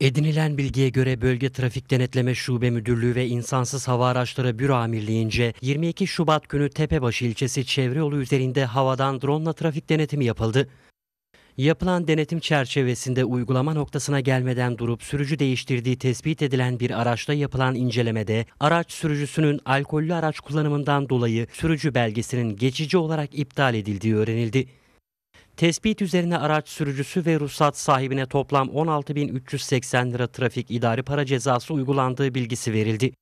Edinilen bilgiye göre Bölge Trafik Denetleme Şube Müdürlüğü ve İnsansız Hava Araçları Büro Amirliğince 22 Şubat günü Tepebaşı ilçesi çevre yolu üzerinde havadan drone trafik denetimi yapıldı. Yapılan denetim çerçevesinde uygulama noktasına gelmeden durup sürücü değiştirdiği tespit edilen bir araçta yapılan incelemede araç sürücüsünün alkollü araç kullanımından dolayı sürücü belgesinin geçici olarak iptal edildiği öğrenildi. Tespit üzerine araç sürücüsü ve ruhsat sahibine toplam 16.380 lira trafik idari para cezası uygulandığı bilgisi verildi.